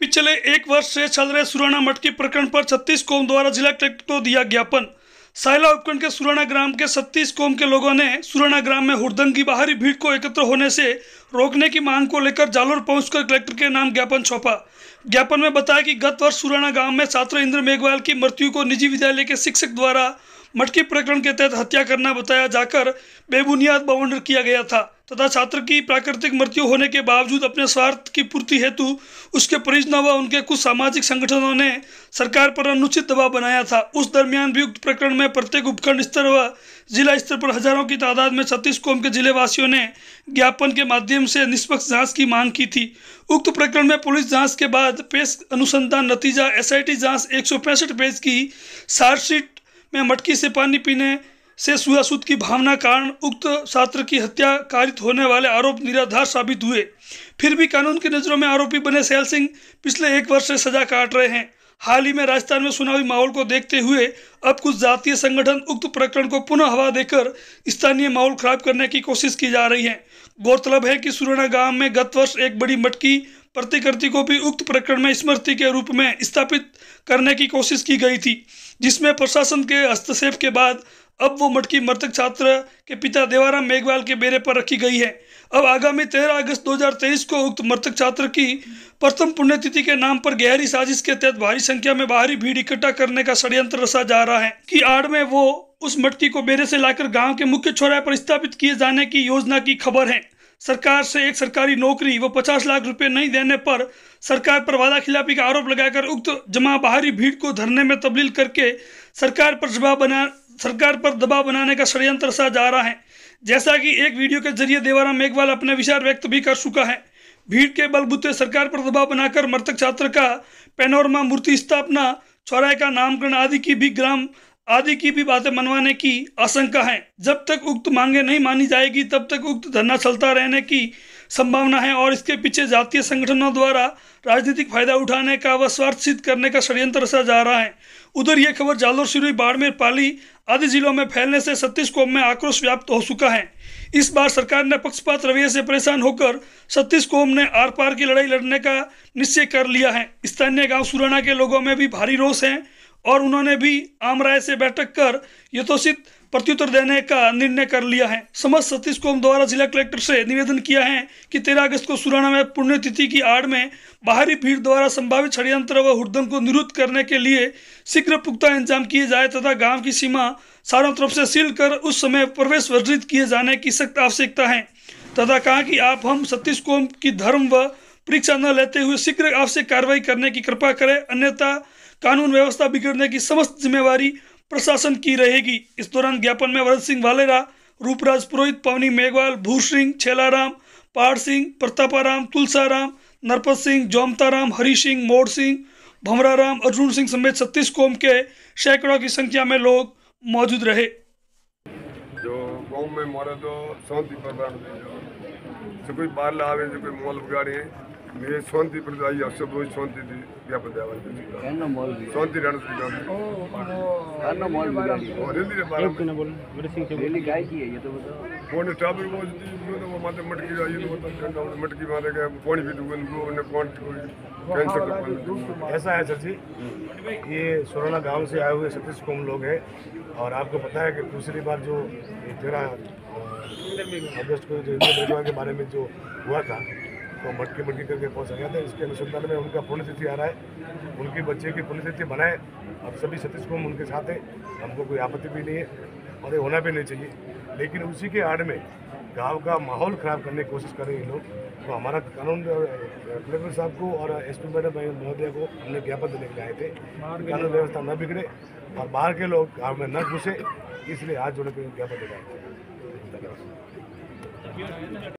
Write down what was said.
पिछले एक वर्ष से चल रहे सुराना मटकी प्रकरण पर छत्तीस कौम द्वारा जिला कलेक्टर को दिया ज्ञापन साइला उपखंड के सुराना ग्राम के छत्तीस कौम के लोगों ने सुराना ग्राम में हुरदंग की बाहरी भीड़ को एकत्र होने से रोकने की मांग को लेकर जालोर पहुंचकर कलेक्टर के नाम ज्ञापन सौंपा ज्ञापन में बताया कि गत वर्ष सुराना गांव में छात्र इंद्र मेघवाल की मृत्यु को निजी विद्यालय के शिक्षक द्वारा मटकी प्रकरण के तहत हत्या करना बताया जाकर बेबुनियाद बवंडर किया गया था तथा छात्र की प्राकृतिक मृत्यु होने के बावजूद अपने स्वार्थ की पूर्ति हेतु उसके परिजनों व उनके कुछ सामाजिक संगठनों ने सरकार पर अनुचित दबाव बनाया था उस दरमियान उक्त प्रकरण में प्रत्येक उपखंड स्तर व जिला स्तर पर हजारों की तादाद में छत्तीस कोम के जिलेवासियों ने ज्ञापन के माध्यम से निष्पक्ष जाँच की मांग की थी उक्त प्रकरण में पुलिस जाँच के बाद पेश अनुसंधान नतीजा टी जाँच एक पेज की चार्जशीट में मटकी से पानी पीने से छुआछूत की भावना कारण उक्त छात्र की हत्या कारित होने वाले आरोप निराधार साबित हुए फिर भी कानून की नज़रों में आरोपी बने सैल सिंह पिछले एक वर्ष से सजा काट रहे हैं हाल ही में राजस्थान में चुनावी माहौल को देखते हुए अब कुछ जातीय संगठन उक्त प्रकरण को पुनः हवा देकर स्थानीय माहौल खराब करने की कोशिश की जा रही है गौरतलब है कि सुराना गांव में गत वर्ष एक बड़ी मटकी प्रतिकृति को भी उक्त प्रकरण में स्मृति के रूप में स्थापित करने की कोशिश की गई थी जिसमें प्रशासन के हस्तक्षेप के बाद अब वो मटकी मृतक छात्र के पिता देवाराम मेघवाल के बेरे पर रखी गई है अब आगामी तेरह अगस्त 2023 को उक्त मृतक छात्र की प्रथम पुण्यतिथि के नाम पर गहरी साजिश के तहत भारी संख्या में बाहरी भीड़ इकट्ठा करने का षड्यंत्र रसा जा रहा है कि आड़ में वो उस मटकी को बेरे से लाकर गांव के मुख्य चौराहे पर स्थापित किए जाने की योजना की खबर है सरकार से एक सरकारी नौकरी व 50 लाख रुपए नहीं देने पर सरकार पर वादा खिलाफी का आरोप लगाकर उक्त जमा बाहरी भीड़ को धरने में तब्दील करके सरकार पर जवाब बना सरकार पर दबाव बनाने का षडयंत्र सा जा रहा है जैसा कि एक वीडियो के जरिए देवाराम मेघवाल अपने विचार व्यक्त भी कर चुका है भीड़ के बलबूते सरकार पर दबाव बनाकर मृतक छात्र का पेनोरमा मूर्ति स्थापना चौराहे का नामकरण आदि की भी ग्राम आदि की भी बातें मनवाने की आशंका है जब तक उक्त मांगे नहीं मानी जाएगी तब तक उक्त धरना चलता रहने की संभावना है और इसके पीछे जातीय संगठनों द्वारा राजनीतिक फायदा उठाने का व स्वार्थ सिद्ध करने का षडयंत्र रचा जा रहा है उधर यह खबर जालोर सिरोही बाड़मेर पाली आदि जिलों में फैलने से छत्तीस कोम में आक्रोश व्याप्त हो चुका है इस बार सरकार ने पक्षपात रवैये से परेशान होकर छत्तीस कोम ने आर पार की लड़ाई लड़ने का निश्चय कर लिया है स्थानीय गांव सुराना के लोगों में भी भारी रोष है और उन्होंने भी आमराय से बैठक कर यथोचित प्रत्युत्तर देने का निर्णय कर लिया है समस्त सतीश को द्वारा जिला कलेक्टर से निवेदन किया है कि तेरह अगस्त को सुराना में पुण्यतिथि की आड़ में बाहरी भीड़ द्वारा संभावित षड्यंत्र व हुदम को निरुद्ध करने के लिए शीघ्र पुख्ता इंतजाम किए जाए तथा गाँव की सीमा चारों तरफ से सील कर उस समय प्रवेश वर्जित किए जाने की सख्त आवश्यकता है तथा कहा कि आप हम सतीश कोम की धर्म व परीक्षा न लेते हुए शीघ्र आवश्यक कार्रवाई करने की कृपा करें अन्यथा कानून व्यवस्था बिगड़ने की समस्त जिम्मेवारी प्रशासन की रहेगी इस दौरान ज्ञापन में भरत सिंह वालेरा रूपराज पुरोहित पवनी मेघवाल भू सिंह छेलाराम पहाड़ सिंह प्रतापाराम तुलसाराम नरपत सिंह जोमताराम हरी सिंह मोर सिंह भमराराम अर्जुन सिंह समेत छत्तीस कौम के सैकड़ों की संख्या में लोग मौजूद रहे जो गाँव में मारे तो शांति प्रदान जो कोई बाल आवे जो कोई मॉल बिगाड़े ਮੇਰੇ ਸੌਂਤੀ ਪ੍ਰਦਾਈ ਅਸਬ ਹੋਈ ਸੌਂਤੀ ਦੀ ਵਿਆਪ ਦੇਵਾ ਕਹਿੰਦਾ ਮੌਲ ਸੌਂਤੀ ਰਣ ਦੀ ਗੱਲ ਉਹ ਕਹਿੰਦਾ ਮੌਲ और हिंदी में बारह एक बोल मेरे सिंह से बोली गाय की है ये तो बताओ कौन टाबर वो जी उन्होंने तो वो माते मटकी आई तो बताओ ठंडा मटकी मारे गए कौन भी दुगन वो उन्होंने कौन कैंसर ऐसा है सर जी ये सोराना गांव से आए हुए सतीश कुम लोग हैं और आपको पता है कि दूसरी बार जो तेरह अगस्त को जो के बारे में जो हुआ था तो मटके मटके करके पहुँच गया था इसके अनुसंधान में उनका पुण्यतिथि आ रहा है उनके बच्चे की पुण्यतिथि बनाए अब सभी सतीश को हम उनके साथ हैं हमको कोई आपत्ति भी नहीं है और ये होना भी नहीं चाहिए लेकिन उसी के आड़ में गांव का माहौल खराब करने की कोशिश कर रहे हैं लोग तो हमारा कानून कलेक्टर साहब को और एस पी मैडम महोदय को हमने ज्ञापन देने के लिए आए थे कानून व्यवस्था न बिगड़े और बाहर के लोग गाँव में न घुसे इसलिए हाथ जोड़ के ज्ञापन देने आए थे धन्यवाद